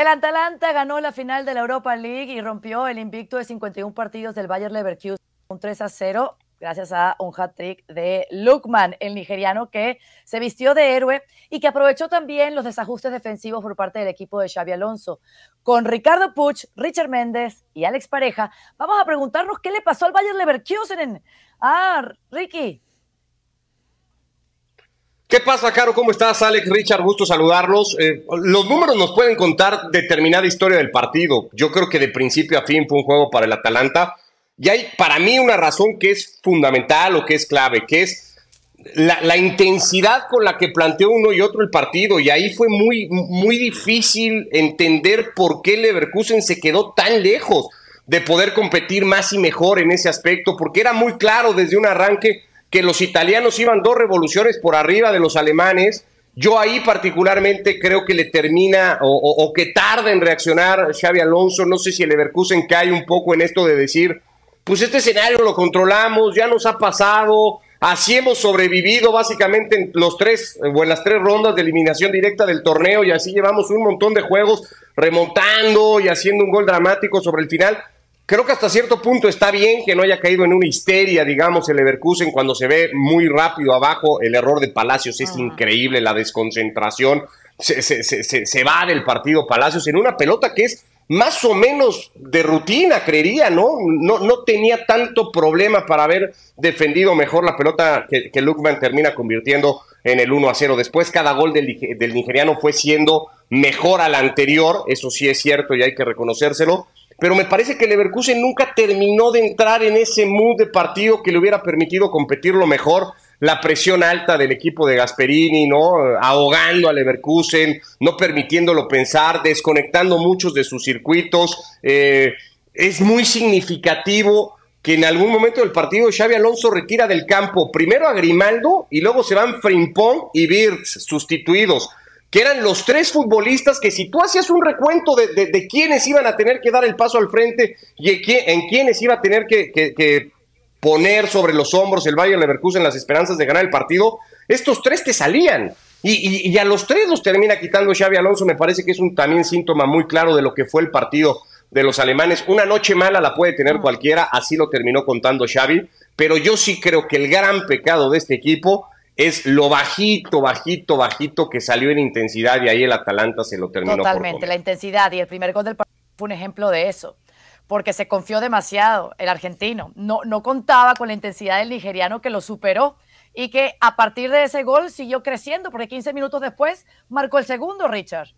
El Atalanta ganó la final de la Europa League y rompió el invicto de 51 partidos del Bayern Leverkusen un 3 a 0 gracias a un hat-trick de Lukman, el nigeriano que se vistió de héroe y que aprovechó también los desajustes defensivos por parte del equipo de Xavi Alonso. Con Ricardo Puch, Richard Méndez y Alex Pareja, vamos a preguntarnos qué le pasó al Bayern Leverkusen. Ah, Ricky, ¿Qué pasa, Caro? ¿Cómo estás? Alex, Richard, gusto saludarlos. Eh, los números nos pueden contar determinada historia del partido. Yo creo que de principio a fin fue un juego para el Atalanta. Y hay para mí una razón que es fundamental o que es clave, que es la, intensidad con la que planteó uno y otro el partido. Y ahí fue muy, muy difícil entender por qué Leverkusen se quedó tan lejos de poder competir más y mejor en ese aspecto, porque era muy claro desde un arranque que los italianos iban dos revoluciones por arriba de los alemanes. Yo ahí particularmente creo que le termina o, que tarda en reaccionar Xavi Alonso. No sé si el Leverkusen cae un poco en esto de decir, pues este escenario lo controlamos, ya nos ha pasado, así hemos sobrevivido básicamente en los tres o en las tres rondas de eliminación directa del torneo y así llevamos un montón de juegos remontando y haciendo un gol dramático sobre el final. Creo que hasta cierto punto está bien que no haya caído en una histeria, digamos, el Leverkusen cuando se ve muy rápido abajo. El error de Palacios es increíble, la desconcentración. Se, va del partido Palacios en una pelota que es más o menos de rutina, creería, ¿no? No, tenía tanto problema para haber defendido mejor la pelota que, que Lukman termina convirtiendo en el 1 a 0. Después cada gol del, del nigeriano fue siendo mejor al anterior, eso sí es cierto y hay que reconocérselo pero me parece que Leverkusen nunca terminó de entrar en ese mood de partido que le hubiera permitido competir lo mejor. La presión alta del equipo de Gasperini, ¿no? Ahogando a Leverkusen, no permitiéndolo pensar, desconectando muchos de sus circuitos. Eh, es muy significativo que en algún momento del partido Xavi Alonso retira del campo primero a Grimaldo y luego se van Frimpong y Birds sustituidos que eran los tres futbolistas que si tú hacías un recuento de, quiénes iban a tener que dar el paso al frente y en quiénes iba a tener que, poner sobre los hombros el Bayern Leverkusen las esperanzas de ganar el partido, estos tres te salían. Y, y, a los tres los termina quitando Xavi Alonso, me parece que es un también síntoma muy claro de lo que fue el partido de los alemanes. Una noche mala la puede tener mm. cualquiera, así lo terminó contando Xavi, pero yo sí creo que el gran pecado de este equipo es lo bajito, bajito, bajito que salió en intensidad y ahí el Atalanta se lo terminó. Totalmente, la intensidad y el primer gol del partido fue un ejemplo de eso, porque se confió demasiado el argentino, no, no contaba con la intensidad del nigeriano que lo superó y que a partir de ese gol siguió creciendo, porque 15 minutos después marcó el segundo, Richard.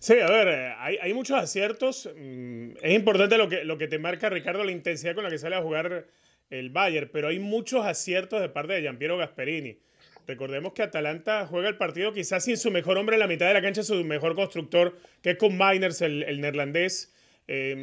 Sí, a ver, eh, hay, muchos aciertos. Mm, es importante lo que, lo que te marca, Ricardo, la intensidad con la que sale a jugar el Bayern, pero hay muchos aciertos de parte de Giampiero Gasperini. Recordemos que Atalanta juega el partido quizás sin su mejor hombre en la mitad de la cancha, su mejor constructor, que es con Miners, el, neerlandés. Eh,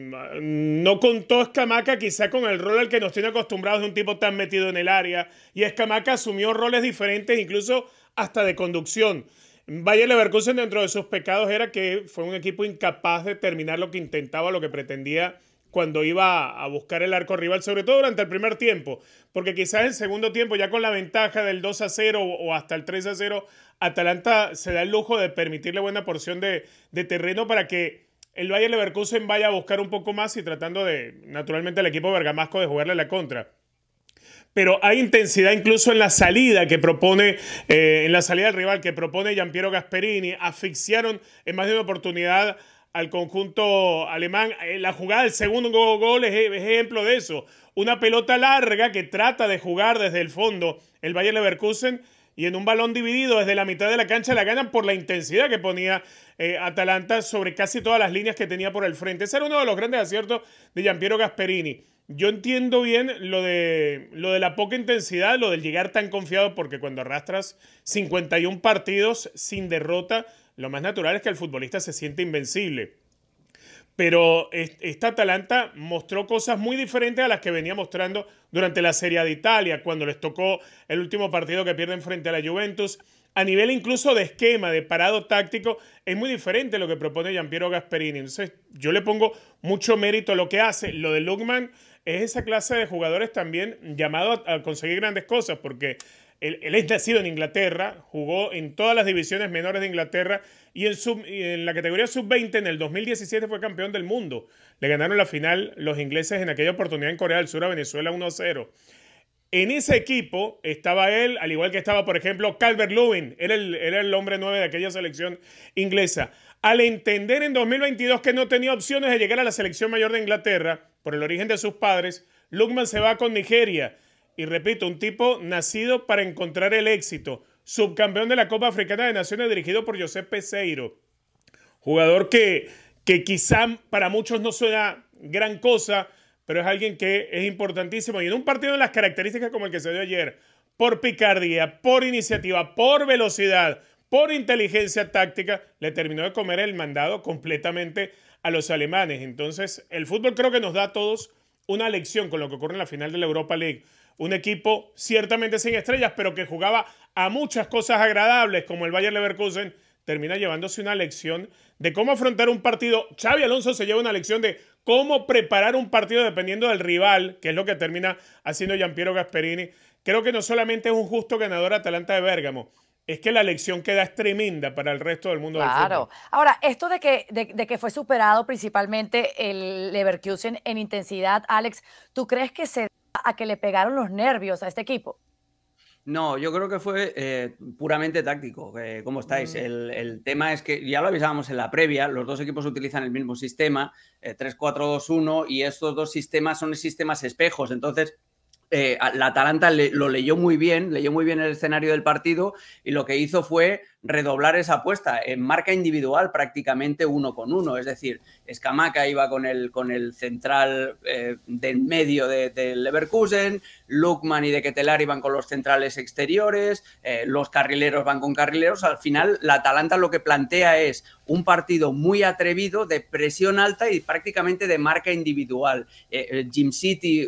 no contó Escamaca quizá con el rol al que nos tiene acostumbrados de un tipo tan metido en el área. Y Escamaca asumió roles diferentes, incluso hasta de conducción. Bayer Leverkusen dentro de sus pecados era que fue un equipo incapaz de terminar lo que intentaba, lo que pretendía cuando iba a buscar el arco rival, sobre todo durante el primer tiempo, porque quizás el segundo tiempo, ya con la ventaja del 2 a 0 o hasta el 3 a 0, Atalanta se da el lujo de permitirle buena porción de, terreno para que el Bayern Leverkusen vaya a buscar un poco más y tratando de, naturalmente, al equipo bergamasco de jugarle la contra pero hay intensidad incluso en la salida que propone, eh, en la salida del rival que propone Piero Gasperini. Asfixiaron en más de una oportunidad al conjunto alemán. Eh, la jugada del segundo gol e, es ejemplo de eso. Una pelota larga que trata de jugar desde el fondo el Bayern Leverkusen y en un balón dividido desde la mitad de la cancha la ganan por la intensidad que ponía eh, Atalanta sobre casi todas las líneas que tenía por el frente. Ese era uno de los grandes aciertos de Giampiero Gasperini. Yo entiendo bien lo de, lo de la poca intensidad, lo del llegar tan confiado, porque cuando arrastras 51 partidos sin derrota, lo más natural es que el futbolista se siente invencible. Pero esta Atalanta mostró cosas muy diferentes a las que venía mostrando durante la Serie de Italia, cuando les tocó el último partido que pierden frente a la Juventus. A nivel incluso de esquema, de parado táctico, es muy diferente lo que propone Giampiero Gasperini. Entonces, yo le pongo mucho mérito a lo que hace. Lo de Lugman es esa clase de jugadores también llamado a conseguir grandes cosas, porque él, es nacido en Inglaterra, jugó en todas las divisiones menores de Inglaterra y en, la categoría sub-20 en el 2017 fue campeón del mundo. Le ganaron la final los ingleses en aquella oportunidad en Corea del Sur a Venezuela 1-0. En ese equipo estaba él, al igual que estaba, por ejemplo, Calvert Lewin, era el, era el hombre 9 de aquella selección inglesa. Al entender en 2022 que no tenía opciones de llegar a la selección mayor de Inglaterra por el origen de sus padres, Lugman se va con Nigeria y repito, un tipo nacido para encontrar el éxito. Subcampeón de la Copa Africana de Naciones dirigido por Josep Peseiro. Jugador que, que quizá para muchos no suena gran cosa, pero es alguien que es importantísimo. Y en un partido de las características como el que se dio ayer, por picardía, por iniciativa, por velocidad, por inteligencia táctica, le terminó de comer el mandado completamente a los alemanes. Entonces, el fútbol creo que nos da a todos una lección con lo que ocurre en la final de la Europa League un equipo ciertamente sin estrellas, pero que jugaba a muchas cosas agradables, como el Bayern Leverkusen, termina llevándose una lección de cómo afrontar un partido. Xavi Alonso se lleva una lección de cómo preparar un partido dependiendo del rival, que es lo que termina haciendo Giampiero Gasperini. Creo que no solamente es un justo ganador Atalanta de Bérgamo, es que la lección queda es tremenda para el resto del mundo. Claro. Ahora, esto de que, de, que fue superado principalmente el Leverkusen en intensidad, Alex, ¿tú crees que se a que le pegaron los nervios a este equipo? No, yo creo que fue eh, puramente táctico. Eh, ¿Cómo estáis? Mm. El, tema es que ya lo avisábamos en la previa, los dos equipos utilizan el mismo sistema, eh, 3-4-2-1, y estos dos sistemas son sistemas espejos. Entonces, eh, la Atalanta lo leyó muy bien, leyó muy bien el escenario del partido y lo que hizo fue redoblar esa apuesta. En marca individual prácticamente uno con uno. Es decir, Escamaca iba con el, con el central eh, de del medio de, Leverkusen, Lukman y de Ketelar iban con los centrales exteriores, eh, los carrileros van con carrileros. Al final, la Atalanta lo que plantea es un partido muy atrevido, de presión alta y prácticamente de marca individual. Jim eh, City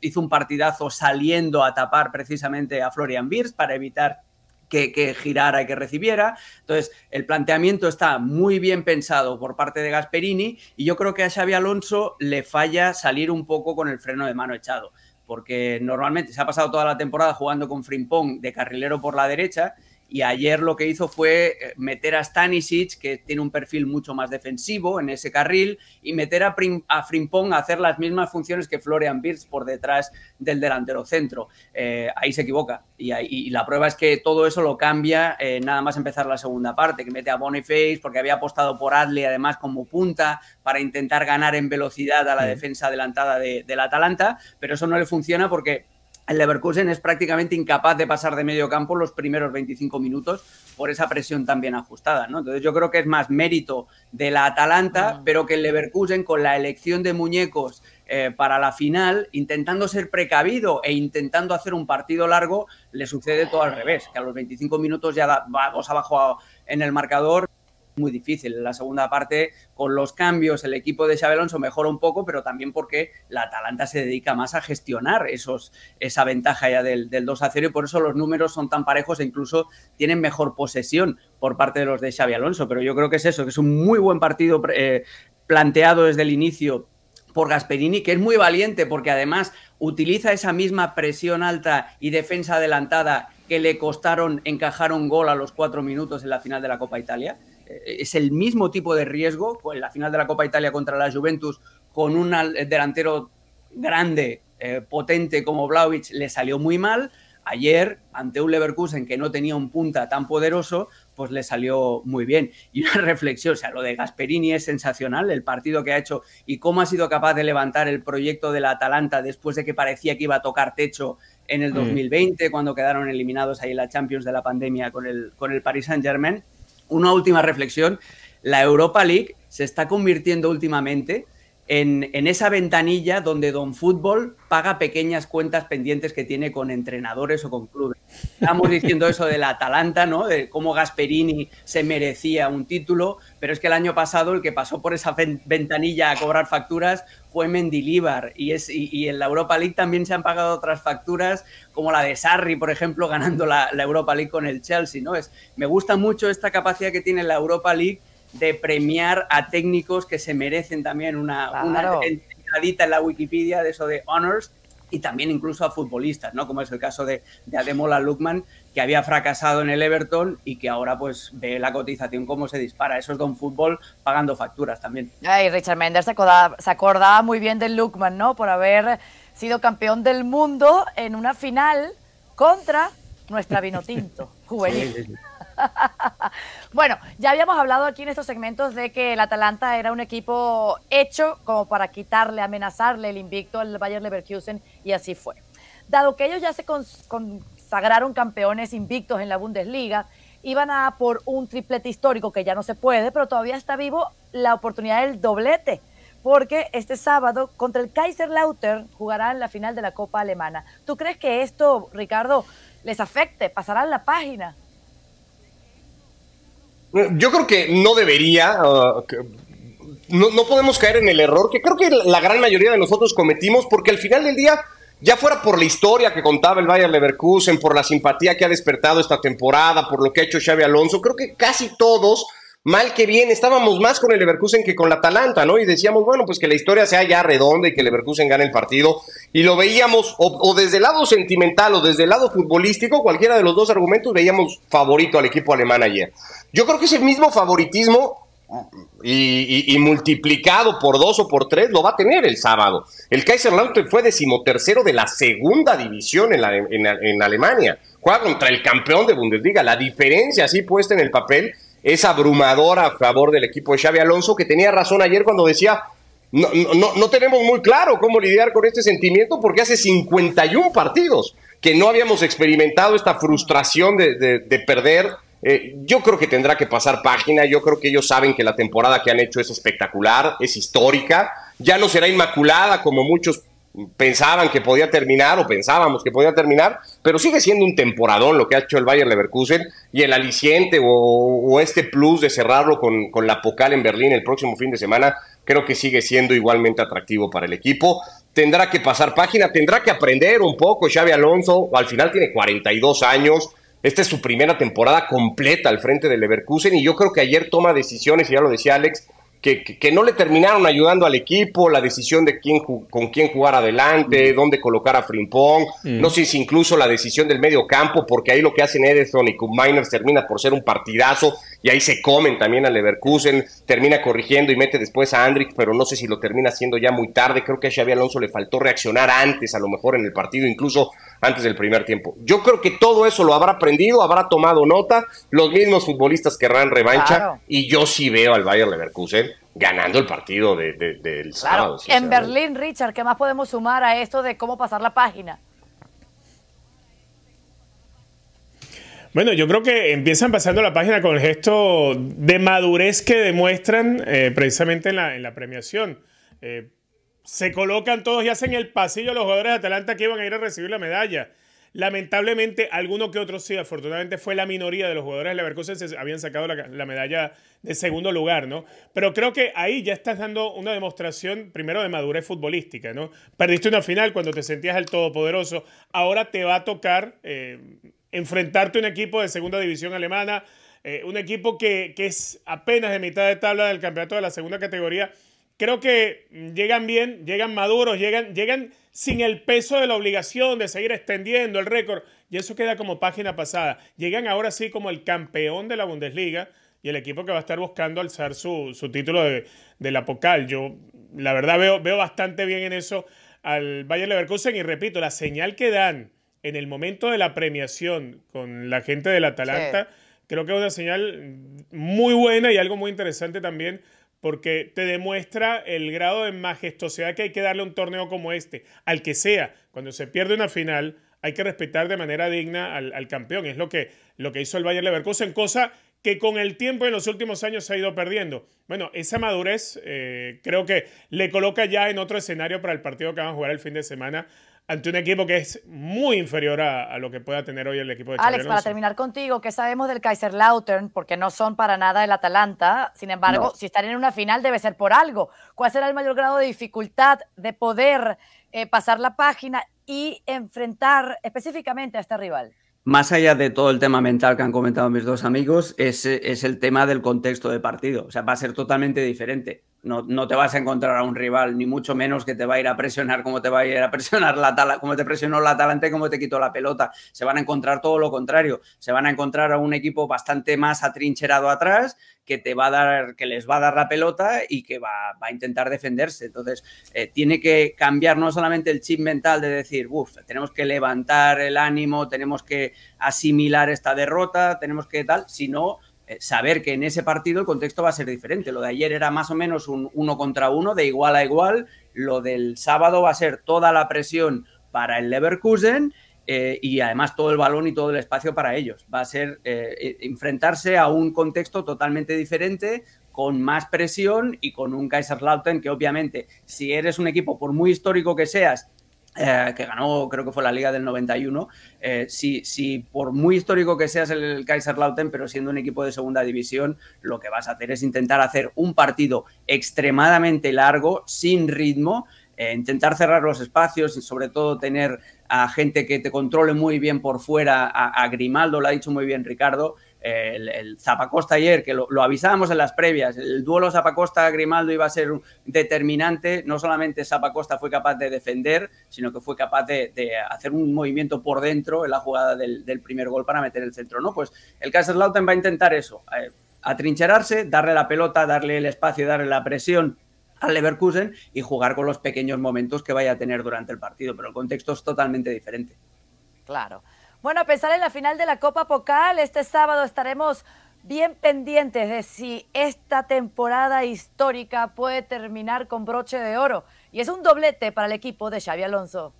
hizo un partidazo saliendo a tapar precisamente a Florian Birz para evitar que, girara y que recibiera. Entonces, el planteamiento está muy bien pensado por parte de Gasperini y yo creo que a Xavi Alonso le falla salir un poco con el freno de mano echado, porque normalmente se ha pasado toda la temporada jugando con Frimpong de carrilero por la derecha y ayer lo que hizo fue eh, meter a Stanisic, que tiene un perfil mucho más defensivo en ese carril, y meter a, Frimpong a hacer las mismas funciones que Florian Birz por detrás del delantero centro. Eh, ahí se equivoca. Y, la prueba es que todo eso lo cambia eh, nada más empezar la segunda parte, que mete a Boniface porque había apostado por Adley además como punta para intentar ganar en velocidad a la defensa adelantada de, del Atalanta, pero eso no le funciona porque el Leverkusen es prácticamente incapaz de pasar de medio campo los primeros 25 minutos por esa presión tan bien ajustada, ¿no? Entonces yo creo que es más mérito de la Atalanta, pero que el Leverkusen con la elección de muñecos eh, para la final, intentando ser precavido e intentando hacer un partido largo, le sucede todo al revés, que a los 25 minutos ya va vamos abajo en el marcador muy difícil. En la segunda parte, con los cambios, el equipo de Xabi Alonso mejora un poco, pero también porque la Atalanta se dedica más a gestionar esos, esa ventaja ya del, 2 a 0 y por eso los números son tan parejos e incluso tienen mejor posesión por parte de los de Xavi Alonso. Pero yo creo que es eso, que es un muy buen partido eh, planteado desde el inicio por Gasperini, que es muy valiente porque además utiliza esa misma presión alta y defensa adelantada que le costaron encajar un gol a los cuatro minutos en la final de la Copa Italia. Eh, es el mismo tipo de riesgo en la final de la Copa Italia contra la Juventus, con un eh, delantero grande, eh, potente como Blaovic, le salió muy mal. Ayer, ante un Leverkusen que no tenía un punta tan poderoso, pues le salió muy bien. Y una reflexión, o sea, lo de Gasperini es sensacional, el partido que ha hecho y cómo ha sido capaz de levantar el proyecto de la Atalanta después de que parecía que iba a tocar techo en el 2020, mm. cuando quedaron eliminados ahí en la Champions de la pandemia con el, con el Paris Saint-Germain una última reflexión. La Europa League se está convirtiendo últimamente en, esa ventanilla donde Don Fútbol paga pequeñas cuentas pendientes que tiene con entrenadores o con clubes. Estamos diciendo eso de la Atalanta, ¿no? De cómo Gasperini se merecía un título, pero es que el año pasado el que pasó por esa ventanilla a cobrar facturas fue Mendilíbar y, y, en la Europa League también se han pagado otras facturas, como la de Sarri, por ejemplo, ganando la, la Europa League con el Chelsea, ¿no? Es, me gusta mucho esta capacidad que tiene la Europa League de premiar a técnicos que se merecen también una, claro. en la Wikipedia de eso de honors y también incluso a futbolistas, ¿no? Como es el caso de, Ademola Lukman, que había fracasado en el Everton y que ahora pues ve la cotización cómo se dispara. Eso es Don Fútbol pagando facturas también. Ay, Richard Mender se acordaba, muy bien de Lukman, ¿no? Por haber sido campeón del mundo en una final contra nuestra Vinotinto juvenil. bueno, ya habíamos hablado aquí en estos segmentos de que el Atalanta era un equipo hecho como para quitarle, amenazarle el invicto al Bayern Leverkusen y así fue. Dado que ellos ya se consagraron campeones invictos en la Bundesliga, iban a por un triplete histórico que ya no se puede, pero todavía está vivo la oportunidad del doblete porque este sábado contra el Kaiserslautern jugarán la final de la Copa Alemana. ¿Tú crees que esto, Ricardo, les afecte? ¿Pasarán la página? Yo creo que no debería, ah, no, no, podemos caer en el error que creo que la gran mayoría de nosotros cometimos, porque al final del día, ya fuera por la historia que contaba el Bayern Leverkusen, por la simpatía que ha despertado esta temporada, por lo que ha hecho Xavi Alonso, creo que casi todos mal que bien, estábamos más con el Leverkusen que con la Atalanta, ¿no? Y decíamos, bueno, pues que la historia sea ya redonda y que el Leverkusen gane el partido. Y lo veíamos, o, desde el lado sentimental o desde el lado futbolístico, cualquiera de los dos argumentos, veíamos favorito al equipo alemán ayer. Yo creo que ese mismo favoritismo y, multiplicado por dos o por tres lo va a tener el sábado. El Kaiserslautern fue decimotercero de la segunda división en, en Alemania juega contra el campeón de Bundesliga. La diferencia así puesta en el papel es abrumadora a favor del equipo de Xavi Alonso, que tenía razón ayer cuando decía, no, no, no tenemos muy claro cómo lidiar con este sentimiento porque hace 51 partidos que no habíamos experimentado esta frustración de, perder. Eh, yo creo que tendrá que pasar página, yo creo que ellos saben que la temporada que han hecho es espectacular, es histórica, ya no será inmaculada como muchos pensaban que podía terminar o pensábamos que podía terminar, pero sigue siendo un temporadón lo que ha hecho el Bayern Leverkusen y el aliciente o, este plus de cerrarlo con, con la Pocal en Berlín el próximo fin de semana, creo que sigue siendo igualmente atractivo para el equipo. Tendrá que pasar página, tendrá que aprender un poco Xavi Alonso, al final tiene 42 años, esta es su primera temporada completa al frente del Leverkusen y yo creo que ayer toma decisiones, y ya lo decía Alex, que, no le terminaron ayudando al equipo, la decisión de quién con quién jugar adelante, mm. dónde colocar a Frimpong, mm. no sé si incluso la decisión del medio campo, porque ahí lo que hacen Edison y Miners termina por ser un partidazo y ahí se comen también a Leverkusen, termina corrigiendo y mete después a Andrick, pero no sé si lo termina haciendo ya muy tarde, creo que a Xavi Alonso le faltó reaccionar antes, a lo mejor en el partido, incluso antes del primer tiempo. Yo creo que todo eso lo habrá aprendido, habrá tomado nota, los mismos futbolistas querrán revancha, y yo sí veo al Bayern Leverkusen ganando el partido del sábado. En Berlín, Richard, ¿qué más podemos sumar a esto de cómo pasar la página? Bueno, yo creo que empiezan pasando la página con el gesto de madurez que demuestran eh, precisamente en la, premiación. Eh, se colocan todos y hacen el pasillo los jugadores de Atalanta que iban a ir a recibir la medalla. Lamentablemente, alguno que otro sí, afortunadamente fue la minoría de los jugadores de Leverkusen se habían sacado la, medalla de segundo lugar, ¿no? Pero creo que ahí ya estás dando una demostración, primero, de madurez futbolística, ¿no? Perdiste una final cuando te sentías el todopoderoso, ahora te va a tocar eh, enfrentarte a un equipo de segunda división alemana, eh, un equipo que, que es apenas de mitad de tabla del campeonato de la segunda categoría creo que llegan bien, llegan maduros, llegan, llegan sin el peso de la obligación de seguir extendiendo el récord. Y eso queda como página pasada. Llegan ahora sí como el campeón de la Bundesliga y el equipo que va a estar buscando alzar su, su título de, la Yo, la verdad, veo, veo bastante bien en eso al Bayern Leverkusen. Y repito, la señal que dan en el momento de la premiación con la gente del Atalanta, creo que es una señal muy buena y algo muy interesante también porque te demuestra el grado de majestuosidad que hay que darle a un torneo como este, al que sea. Cuando se pierde una final, hay que respetar de manera digna al, campeón. Es lo que, lo que hizo el Bayern Leverkusen, cosa que con el tiempo en los últimos años se ha ido perdiendo. Bueno, esa madurez eh, creo que le coloca ya en otro escenario para el partido que van a jugar el fin de semana ante un equipo que es muy inferior a, lo que pueda tener hoy el equipo de Alex, para terminar contigo, ¿qué sabemos del Kaiser Lautern? Porque no son para nada el Atalanta. Sin embargo, si están en una final debe ser por algo. ¿Cuál será el mayor grado de dificultad de poder eh, pasar la página y enfrentar específicamente a este rival? Más allá de todo el tema mental que han comentado mis dos amigos, es el tema del contexto de partido. O sea, va a ser totalmente diferente no, no, te vas a encontrar a un rival, ni mucho menos que te va a ir a presionar como te va a ir a presionar la tala, como te presionó la talante como te quitó la pelota. Se van a encontrar todo lo contrario. Se van a encontrar a un equipo bastante más atrincherado atrás que te va a dar, que les va a dar la pelota y que va, a intentar defenderse. Entonces, eh, tiene que cambiar no solamente el chip mental de decir, uff, tenemos que levantar el ánimo, tenemos que asimilar esta derrota, tenemos que tal, sino eh, saber que en ese partido el contexto va a ser diferente. Lo de ayer era más o menos un uno contra uno, de igual a igual. Lo del sábado va a ser toda la presión para el Leverkusen eh, y además todo el balón y todo el espacio para ellos. Va a ser eh, enfrentarse a un contexto totalmente diferente, con más presión y con un Kaiserslautern que obviamente, si eres un equipo, por muy histórico que seas, eh, que ganó, creo que fue la Liga del 91. Eh, si, si, por muy histórico que seas el, el Kaiserslautern, pero siendo un equipo de segunda división, lo que vas a hacer es intentar hacer un partido extremadamente largo, sin ritmo, eh, intentar cerrar los espacios y sobre todo tener a gente que te controle muy bien por fuera, a Grimaldo, lo ha dicho muy bien Ricardo, el, Zapacosta ayer, que lo, avisábamos en las previas, el duelo Zapacosta-Grimaldo iba a ser determinante, no solamente Zapacosta fue capaz de defender, sino que fue capaz de, hacer un movimiento por dentro en la jugada del, primer gol para meter el centro, ¿no? Pues el Kaiserslautern va a intentar eso, eh, atrincherarse, darle la pelota, darle el espacio, darle la presión al Leverkusen y jugar con los pequeños momentos que vaya a tener durante el partido, pero el contexto es totalmente diferente. Claro. Bueno, a pesar en la final de la Copa Pocal, este sábado estaremos bien pendientes de si esta temporada histórica puede terminar con broche de oro. Y es un doblete para el equipo de Xavi Alonso.